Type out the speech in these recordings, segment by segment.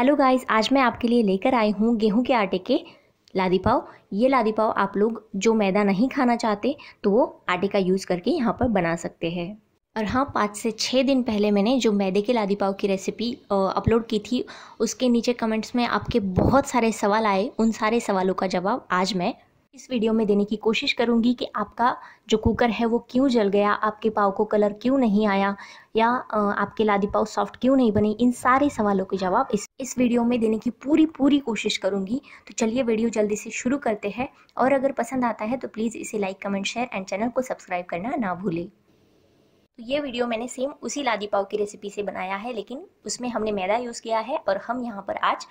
hello guys आज मैं आपके लिए लेकर आई हूँ गेहूं के आटे के लादी पाव ये लादी पाव आप लोग जो मैदा नहीं खाना चाहते तो वो आटे का यूज़ करके यहाँ पर बना सकते हैं और हाँ पाँच से छः दिन पहले मैंने जो मैदे के लादी पाव की रेसिपी अपलोड की थी उसके नीचे कमेंट्स में आपके बहुत सारे सवाल आए उन सारे सवालों का जवाब आज मैं इस वीडियो में देने की कोशिश करूँगी कि आपका जो कुकर है वो क्यों जल गया आपके पाव को कलर क्यों नहीं आया या आपके लादी पाव सॉफ्ट क्यों नहीं बने इन सारे सवालों के जवाब इस इस वीडियो में देने की पूरी पूरी कोशिश करूंगी तो चलिए वीडियो जल्दी से शुरू करते हैं और अगर पसंद आता है तो प्लीज़ इसे like comment share and channel को सब्सक्राइब करना ना भूलें तो ये वीडियो मैंने सेम उसी लादी पाव की रेसिपी से बनाया है लेकिन उसमें हमने मैदा यूज़ किया है और हम यहाँ पर आज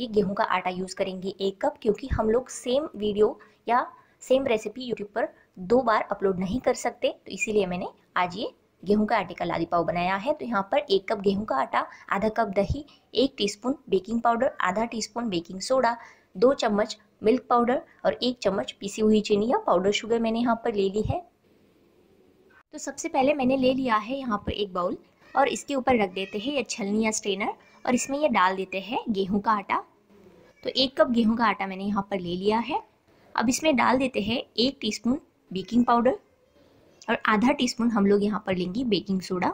ये गेहूं का आटा यूज़ करेंगे एक कप क्योंकि हम लोग सेम वीडियो या सेम रेसिपी यूट्यूब पर दो बार अपलोड नहीं कर सकते तो इसीलिए मैंने आज ये गेहूं का आटे का लाली पाव बनाया है तो यहाँ पर एक कप गेहूं का आटा आधा कप दही एक टीस्पून बेकिंग पाउडर आधा टीस्पून बेकिंग सोडा दो चम्मच मिल्क पाउडर और एक चम्मच पीसी हुई चीनी या पाउडर शुगर मैंने यहाँ पर ले ली है तो सबसे पहले मैंने ले लिया है यहाँ पर एक बाउल और इसके ऊपर रख देते हैं यह छलनी या स्ट्रेनर और इसमें ये डाल देते हैं गेहूं का आटा तो एक कप गेहूं का आटा मैंने यहाँ पर ले लिया है अब इसमें डाल देते हैं एक टीस्पून बेकिंग पाउडर और आधा टीस्पून हम लोग यहाँ पर लेंगे बेकिंग सोडा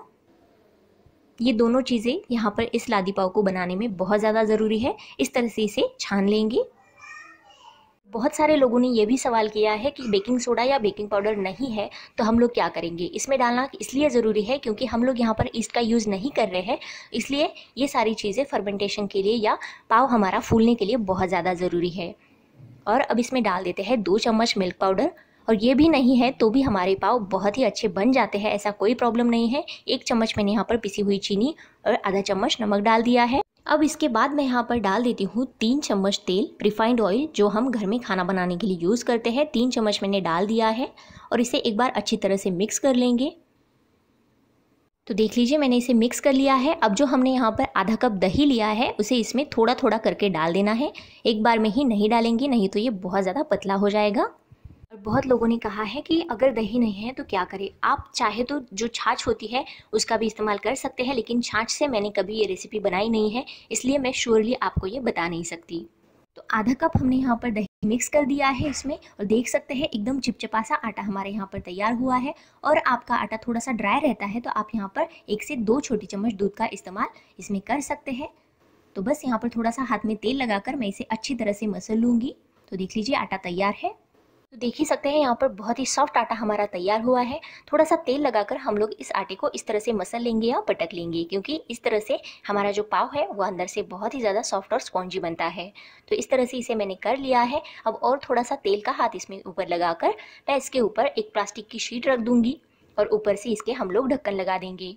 ये दोनों चीज़ें यहाँ पर इस लादी पाव को बनाने में बहुत ज़्यादा ज़रूरी है इस तरह से इसे छान लेंगे बहुत सारे लोगों ने यह भी सवाल किया है कि बेकिंग सोडा या बेकिंग पाउडर नहीं है तो हम लोग क्या करेंगे इसमें डालना इसलिए ज़रूरी है क्योंकि हम लोग यहाँ पर ईस्ट का यूज़ नहीं कर रहे हैं इसलिए ये सारी चीज़ें फर्मेंटेशन के लिए या पाव हमारा फूलने के लिए बहुत ज़्यादा ज़रूरी है और अब इसमें डाल देते हैं दो चम्मच मिल्क पाउडर और ये भी नहीं है तो भी हमारे पाव बहुत ही अच्छे बन जाते हैं ऐसा कोई प्रॉब्लम नहीं है एक चम्मच मैंने यहाँ पर पिसी हुई चीनी और आधा चम्मच नमक डाल दिया है अब इसके बाद मैं यहाँ पर डाल देती हूँ तीन चम्मच तेल रिफाइंड ऑयल जो हम घर में खाना बनाने के लिए यूज़ करते हैं तीन चम्मच मैंने डाल दिया है और इसे एक बार अच्छी तरह से मिक्स कर लेंगे तो देख लीजिए मैंने इसे मिक्स कर लिया है अब जो हमने यहाँ पर आधा कप दही लिया है उसे इसमें थोड़ा थोड़ा करके डाल देना है एक बार में ही नहीं डालेंगे नहीं तो ये बहुत ज़्यादा पतला हो जाएगा और बहुत लोगों ने कहा है कि अगर दही नहीं है तो क्या करें आप चाहे तो जो छाछ होती है उसका भी इस्तेमाल कर सकते हैं लेकिन छाछ से मैंने कभी ये रेसिपी बनाई नहीं है इसलिए मैं श्योरली आपको ये बता नहीं सकती तो आधा कप हमने यहाँ पर दही मिक्स कर दिया है इसमें और देख सकते हैं एकदम चिपचिपा सा आटा हमारे यहाँ पर तैयार हुआ है और आपका आटा थोड़ा सा ड्राई रहता है तो आप यहाँ पर एक से दो छोटी चम्मच दूध का इस्तेमाल इसमें कर सकते हैं तो बस यहाँ पर थोड़ा सा हाथ में तेल लगाकर मैं इसे अच्छी तरह से मसल लूँगी तो देख लीजिए आटा तैयार है तो देख ही सकते हैं यहाँ पर बहुत ही सॉफ्ट आटा हमारा तैयार हुआ है थोड़ा सा तेल लगाकर हम लोग इस आटे को इस तरह से मसल लेंगे या पटक लेंगे क्योंकि इस तरह से हमारा जो पाव है वो अंदर से बहुत ही ज़्यादा सॉफ्ट और स्पॉन्जी बनता है तो इस तरह से इसे मैंने कर लिया है अब और थोड़ा सा तेल का हाथ इसमें ऊपर लगा मैं इसके ऊपर एक प्लास्टिक की शीट रख दूँगी और ऊपर से इसके हम लोग ढक्कन लगा देंगे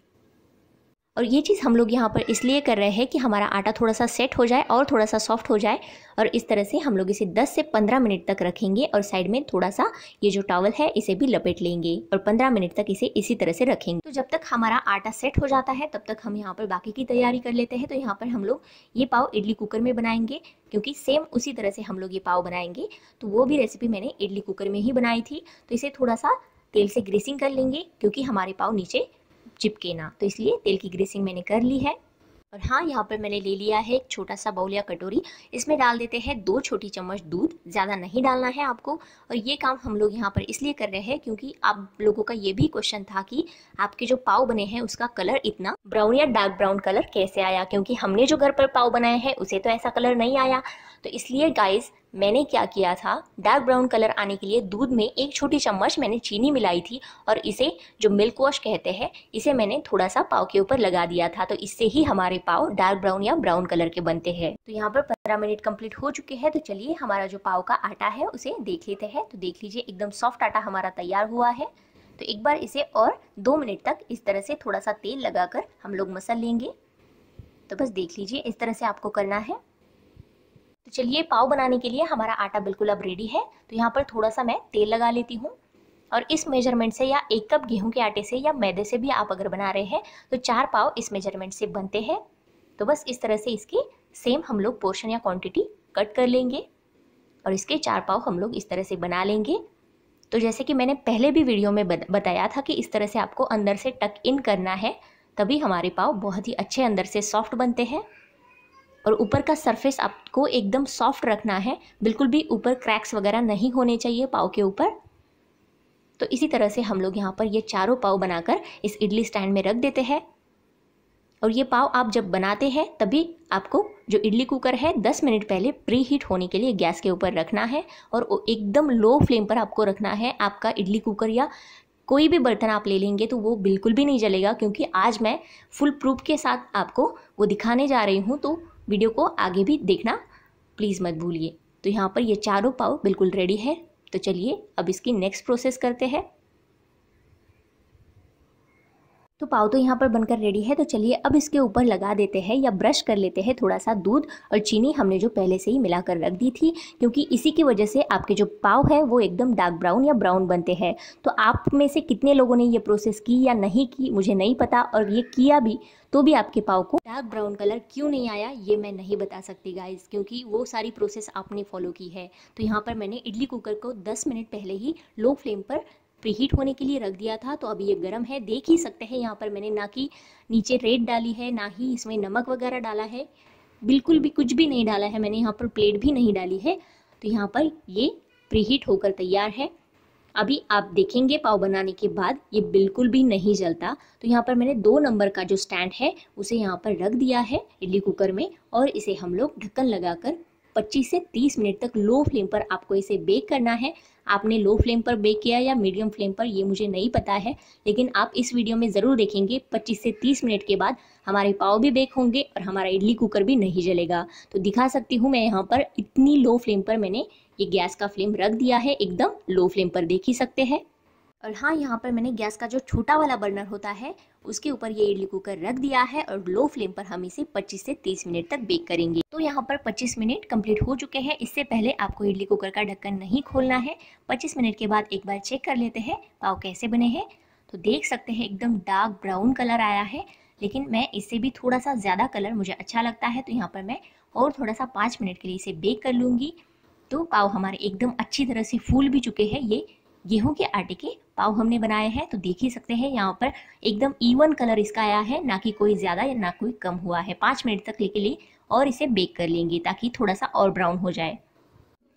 और ये चीज़ हम लोग यहाँ पर इसलिए कर रहे हैं कि हमारा आटा थोड़ा सा सेट हो जाए और थोड़ा सा सॉफ्ट हो जाए और इस तरह से हम लोग इसे 10 से 15 मिनट तक रखेंगे और साइड में थोड़ा सा ये जो टॉवल है इसे भी लपेट लेंगे और 15 मिनट तक इसे इसी तरह से रखेंगे तो जब तक हमारा आटा सेट हो जाता है तब तक हम यहाँ पर बाकी की तैयारी कर लेते हैं तो यहाँ पर हम लोग ये पाव इडली कुकर में बनाएंगे क्योंकि सेम उसी तरह से हम लोग ये पाव बनाएंगे तो वो भी रेसिपी मैंने इडली कुकर में ही बनाई थी तो इसे थोड़ा सा तेल से ग्रेसिंग कर लेंगे क्योंकि हमारे पाव नीचे चिपके ना तो इसलिए तेल की ग्रेसिंग मैंने कर ली है और हाँ यहाँ पर मैंने ले लिया है एक छोटा सा बाउल या कटोरी इसमें डाल देते हैं दो छोटी चम्मच दूध ज़्यादा नहीं डालना है आपको और ये काम हम लोग यहाँ पर इसलिए कर रहे हैं क्योंकि आप लोगों का ये भी क्वेश्चन था कि आपके जो पाव बने हैं उसका कलर इतना ब्राउन या डार्क ब्राउन कलर कैसे आया क्योंकि हमने जो घर पर पाव बनाए हैं उसे तो ऐसा कलर नहीं आया तो इसलिए गाइज मैंने क्या किया था डार्क ब्राउन कलर आने के लिए दूध में एक छोटी चम्मच मैंने चीनी मिलाई थी और इसे जो मिल्क वॉश कहते हैं इसे मैंने थोड़ा सा पाव के ऊपर लगा दिया था तो इससे ही हमारे पाव डार्क ब्राउन या ब्राउन कलर के बनते हैं तो यहाँ पर पंद्रह मिनट कंप्लीट हो चुके हैं तो चलिए हमारा जो पाव का आटा है उसे देख लेते हैं तो देख लीजिए एकदम सॉफ्ट आटा हमारा तैयार हुआ है तो एक बार इसे और दो मिनट तक इस तरह से थोड़ा सा तेल लगा हम लोग मसल लेंगे तो बस देख लीजिए इस तरह से आपको करना है तो चलिए पाव बनाने के लिए हमारा आटा बिल्कुल अब रेडी है तो यहाँ पर थोड़ा सा मैं तेल लगा लेती हूँ और इस मेजरमेंट से या एक कप गेहूं के आटे से या मैदे से भी आप अगर बना रहे हैं तो चार पाव इस मेजरमेंट से बनते हैं तो बस इस तरह से इसकी सेम हम लोग पोर्शन या क्वांटिटी कट कर लेंगे और इसके चार पाव हम लोग इस तरह से बना लेंगे तो जैसे कि मैंने पहले भी वीडियो में बताया था कि इस तरह से आपको अंदर से टक इन करना है तभी हमारे पाव बहुत ही अच्छे अंदर से सॉफ्ट बनते हैं और ऊपर का सरफेस आपको एकदम सॉफ्ट रखना है बिल्कुल भी ऊपर क्रैक्स वगैरह नहीं होने चाहिए पाव के ऊपर तो इसी तरह से हम लोग यहाँ पर ये चारों पाव बनाकर इस इडली स्टैंड में रख देते हैं और ये पाव आप जब बनाते हैं तभी आपको जो इडली कुकर है 10 मिनट पहले प्री हीट होने के लिए गैस के ऊपर रखना है और एकदम लो फ्लेम पर आपको रखना है आपका इडली कुकर या कोई भी बर्तन आप ले लेंगे तो वो बिल्कुल भी नहीं जलेगा क्योंकि आज मैं फुल प्रूफ के साथ आपको वो दिखाने जा रही हूँ तो वीडियो को आगे भी देखना प्लीज़ मत भूलिए तो यहाँ पर ये चारों पाव बिल्कुल रेडी है तो चलिए अब इसकी नेक्स्ट प्रोसेस करते हैं तो पाव तो यहाँ पर बनकर रेडी है तो चलिए अब इसके ऊपर लगा देते हैं या ब्रश कर लेते हैं थोड़ा सा दूध और चीनी हमने जो पहले से ही मिला कर रख दी थी क्योंकि इसी की वजह से आपके जो पाव है वो एकदम डार्क ब्राउन या ब्राउन बनते हैं तो आप में से कितने लोगों ने ये प्रोसेस की या नहीं की मुझे नहीं पता और ये किया भी तो भी आपके पाव को डार्क ब्राउन कलर क्यों नहीं आया ये मैं नहीं बता सकती गाइज क्योंकि वो सारी प्रोसेस आपने फॉलो की है तो यहाँ पर मैंने इडली कुकर को दस मिनट पहले ही लो फ्लेम पर प्रीहीट होने के लिए रख दिया था तो अभी ये गर्म है देख ही सकते हैं यहाँ पर मैंने ना कि नीचे रेड डाली है ना ही इसमें नमक वगैरह डाला है बिल्कुल भी कुछ भी नहीं डाला है मैंने यहाँ पर प्लेट भी नहीं डाली है तो यहाँ पर ये प्रीहीट होकर तैयार है अभी आप देखेंगे पाव बनाने के बाद ये बिल्कुल भी नहीं जलता तो यहाँ पर मैंने दो नंबर का जो स्टैंड है उसे यहाँ पर रख दिया है इडली कुकर में और इसे हम लोग ढक्कन लगाकर 25 से 30 मिनट तक लो फ्लेम पर आपको इसे बेक करना है आपने लो फ्लेम पर बेक किया या मीडियम फ्लेम पर ये मुझे नहीं पता है लेकिन आप इस वीडियो में ज़रूर देखेंगे 25 से 30 मिनट के बाद हमारे पाव भी बेक होंगे और हमारा इडली कुकर भी नहीं जलेगा तो दिखा सकती हूँ मैं यहाँ पर इतनी लो फ्लेम पर मैंने ये गैस का फ्लेम रख दिया है एकदम लो फ्लेम पर देख ही सकते हैं और हाँ यहाँ पर मैंने गैस का जो छोटा वाला बर्नर होता है उसके ऊपर ये इडली कुकर रख दिया है और लो फ्लेम पर हम इसे 25 से 30 मिनट तक बेक करेंगे तो यहाँ पर 25 मिनट कंप्लीट हो चुके हैं इससे पहले आपको इडली कुकर का ढक्कन नहीं खोलना है 25 मिनट के बाद एक बार चेक कर लेते हैं पाव कैसे बने हैं तो देख सकते हैं एकदम डार्क ब्राउन कलर आया है लेकिन मैं इससे भी थोड़ा सा ज़्यादा कलर मुझे अच्छा लगता है तो यहाँ पर मैं और थोड़ा सा पाँच मिनट के लिए इसे बेक कर लूँगी तो पाव हमारे एकदम अच्छी तरह से फूल भी चुके हैं ये गेहूं के आटे के पाव हमने बनाए हैं तो देख ही सकते हैं यहाँ पर एकदम ईवन कलर इसका आया है ना कि कोई ज़्यादा या ना कोई कम हुआ है पाँच मिनट तक लेके लिए और इसे बेक कर लेंगे ताकि थोड़ा सा और ब्राउन हो जाए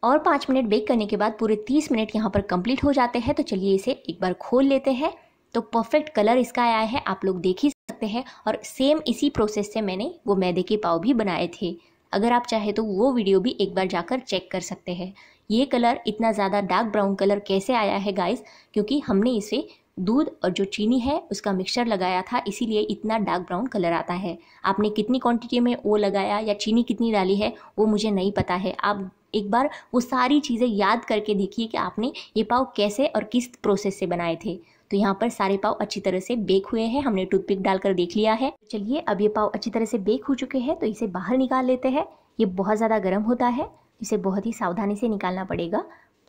और पाँच मिनट बेक करने के बाद पूरे तीस मिनट यहाँ पर कंप्लीट हो जाते हैं तो चलिए इसे एक बार खोल लेते हैं तो परफेक्ट कलर इसका आया है आप लोग देख ही सकते हैं और सेम इसी प्रोसेस से मैंने वो मैदे के पाव भी बनाए थे अगर आप चाहे तो वो वीडियो भी एक बार जाकर चेक कर सकते हैं ये कलर इतना ज़्यादा डार्क ब्राउन कलर कैसे आया है गाइस क्योंकि हमने इसे दूध और जो चीनी है उसका मिक्सचर लगाया था इसीलिए इतना डार्क ब्राउन कलर आता है आपने कितनी क्वांटिटी में वो लगाया या चीनी कितनी डाली है वो मुझे नहीं पता है आप एक बार वो सारी चीज़ें याद करके देखिए कि आपने ये पाव कैसे और किस प्रोसेस से बनाए थे तो यहाँ पर सारे पाव अच्छी तरह से बेक हुए हैं हमने टूथपिक डालकर देख लिया है चलिए अब ये पाव अच्छी तरह से बेक हो चुके हैं तो इसे बाहर निकाल लेते हैं ये बहुत ज़्यादा गर्म होता है इसे बहुत ही सावधानी से निकालना पड़ेगा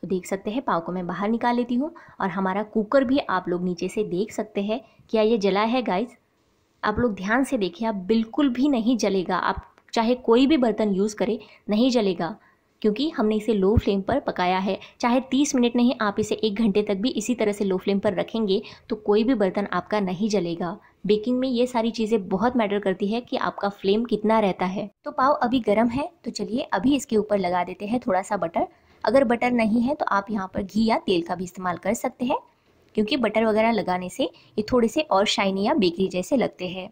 तो देख सकते हैं पाव को मैं बाहर निकाल लेती हूँ और हमारा कुकर भी आप लोग नीचे से देख सकते हैं क्या ये जला है गाइस आप लोग ध्यान से देखिए आप बिल्कुल भी नहीं जलेगा आप चाहे कोई भी बर्तन यूज़ करें नहीं जलेगा क्योंकि हमने इसे लो फ्लेम पर पकाया है चाहे 30 मिनट नहीं आप इसे एक घंटे तक भी इसी तरह से लो फ्लेम पर रखेंगे तो कोई भी बर्तन आपका नहीं जलेगा बेकिंग में ये सारी चीज़ें बहुत मैटर करती है कि आपका फ्लेम कितना रहता है तो पाव अभी गर्म है तो चलिए अभी इसके ऊपर लगा देते हैं थोड़ा सा बटर अगर बटर नहीं है तो आप यहाँ पर घी या तेल का भी इस्तेमाल कर सकते हैं क्योंकि बटर वगैरह लगाने से ये थोड़े से और शाइनी या बेकरी जैसे लगते हैं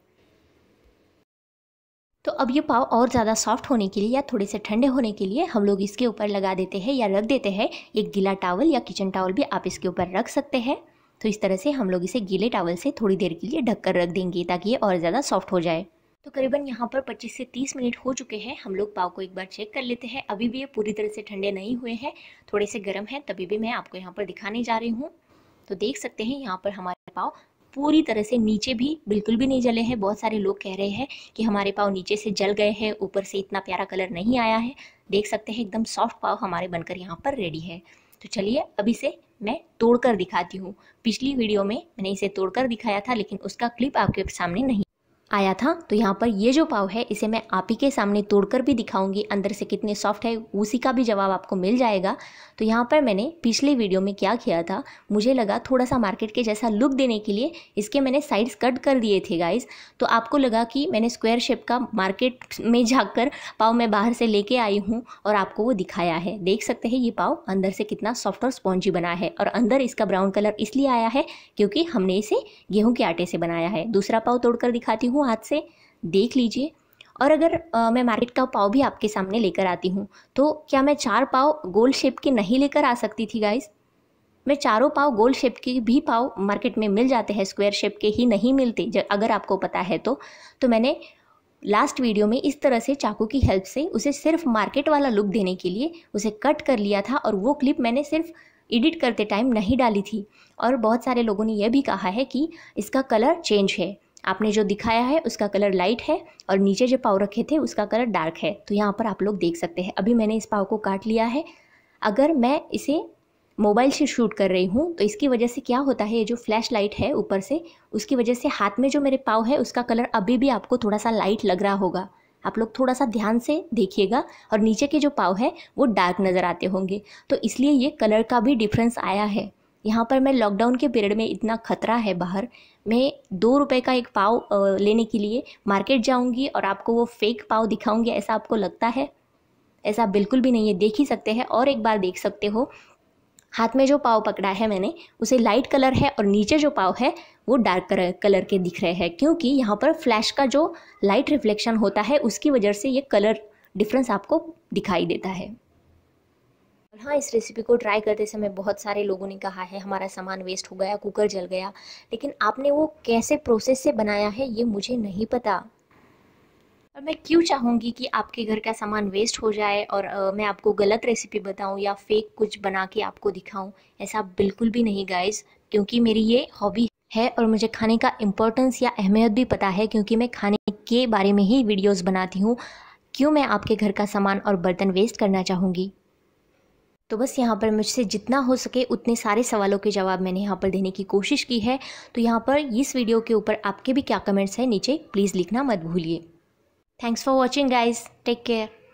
तो अब ये पाव और ज़्यादा सॉफ्ट होने के लिए या थोड़े से ठंडे होने के लिए हम लोग इसके ऊपर लगा देते हैं या रख देते हैं एक गीला टावल या किचन टावल भी आप इसके ऊपर रख सकते हैं तो इस तरह से हम लोग इसे गीले टावल से थोड़ी देर के लिए ढककर रख देंगे ताकि ये और ज़्यादा सॉफ्ट हो जाए तो करीबन यहाँ पर 25 से 30 मिनट हो चुके हैं हम लोग पाव को एक बार चेक कर लेते हैं अभी भी ये पूरी तरह से ठंडे नहीं हुए हैं थोड़े से गर्म हैं तभी भी मैं आपको यहाँ पर दिखाने जा रही हूँ तो देख सकते हैं यहाँ पर हमारे पाव पूरी तरह से नीचे भी बिल्कुल भी नहीं जले हैं बहुत सारे लोग कह रहे हैं कि हमारे पाव नीचे से जल गए हैं ऊपर से इतना प्यारा कलर नहीं आया है देख सकते हैं एकदम सॉफ्ट पाव हमारे बनकर यहाँ पर रेडी है तो चलिए अभी से मैं तोड़कर दिखाती हूँ पिछली वीडियो में मैंने इसे तोड़कर दिखाया था लेकिन उसका क्लिप आपके सामने नहीं आया था तो यहाँ पर ये जो पाव है इसे मैं आप ही के सामने तोड़कर भी दिखाऊंगी अंदर से कितने सॉफ्ट है उसी का भी जवाब आपको मिल जाएगा तो यहाँ पर मैंने पिछले वीडियो में क्या किया था मुझे लगा थोड़ा सा मार्केट के जैसा लुक देने के लिए इसके मैंने साइड्स कट कर दिए थे गाइज तो आपको लगा कि मैंने स्क्वायर शेप का मार्केट में जाकर पाव मैं बाहर से लेके आई हूँ और आपको वो दिखाया है देख सकते हैं ये पाव अंदर से कितना सॉफ्ट और स्पॉन्जी बना है और अंदर इसका ब्राउन कलर इसलिए आया है क्योंकि हमने इसे गेहूँ के आटे से बनाया है दूसरा पाव तोड़कर दिखाती हूँ हाथ से देख लीजिए और अगर आ, मैं मार्केट का पाव भी आपके सामने लेकर आती हूँ तो क्या मैं चार पाव गोल शेप के नहीं लेकर आ सकती थी गाइस मैं चारों पाव गोल शेप के भी पाव मार्केट में मिल जाते हैं स्क्वायर शेप के ही नहीं मिलते अगर आपको पता है तो तो मैंने लास्ट वीडियो में इस तरह से चाकू की हेल्प से उसे सिर्फ मार्केट वाला लुक देने के लिए उसे कट कर लिया था और वो क्लिप मैंने सिर्फ एडिट करते टाइम नहीं डाली थी और बहुत सारे लोगों ने यह भी कहा है कि इसका कलर चेंज है आपने जो दिखाया है उसका कलर लाइट है और नीचे जो पाव रखे थे उसका कलर डार्क है तो यहाँ पर आप लोग देख सकते हैं अभी मैंने इस पाव को काट लिया है अगर मैं इसे मोबाइल से शूट कर रही हूँ तो इसकी वजह से क्या होता है ये जो फ्लैश लाइट है ऊपर से उसकी वजह से हाथ में जो मेरे पाव है उसका कलर अभी भी आपको थोड़ा सा लाइट लग रहा होगा आप लोग थोड़ा सा ध्यान से देखिएगा और नीचे के जो पाव है वो डार्क नज़र आते होंगे तो इसलिए ये कलर का भी डिफरेंस आया है यहाँ पर मैं लॉकडाउन के पीरियड में इतना खतरा है बाहर मैं दो रुपए का एक पाव लेने के लिए मार्केट जाऊंगी और आपको वो फेक पाव दिखाऊंगी ऐसा आपको लगता है ऐसा बिल्कुल भी नहीं है देख ही सकते हैं और एक बार देख सकते हो हाथ में जो पाव पकड़ा है मैंने उसे लाइट कलर है और नीचे जो पाव है वो डार्क कलर के दिख रहे हैं क्योंकि यहाँ पर फ्लैश का जो लाइट रिफ्लेक्शन होता है उसकी वजह से ये कलर डिफरेंस आपको दिखाई देता है और हाँ इस रेसिपी को ट्राई करते समय बहुत सारे लोगों ने कहा है हमारा सामान वेस्ट हो गया कुकर जल गया लेकिन आपने वो कैसे प्रोसेस से बनाया है ये मुझे नहीं पता और मैं क्यों चाहूँगी कि आपके घर का सामान वेस्ट हो जाए और आ, मैं आपको गलत रेसिपी बताऊँ या फेक कुछ बना के आपको दिखाऊँ ऐसा बिल्कुल भी नहीं गाइज क्योंकि मेरी ये हॉबी है और मुझे खाने का इम्पोर्टेंस या अहमियत भी पता है क्योंकि मैं खाने के बारे में ही वीडियोज़ बनाती हूँ क्यों मैं आपके घर का सामान और बर्तन वेस्ट करना चाहूँगी तो बस यहाँ पर मुझसे जितना हो सके उतने सारे सवालों के जवाब मैंने यहाँ पर देने की कोशिश की है तो यहाँ पर इस वीडियो के ऊपर आपके भी क्या कमेंट्स हैं नीचे प्लीज़ लिखना मत भूलिए thanks for watching guys take care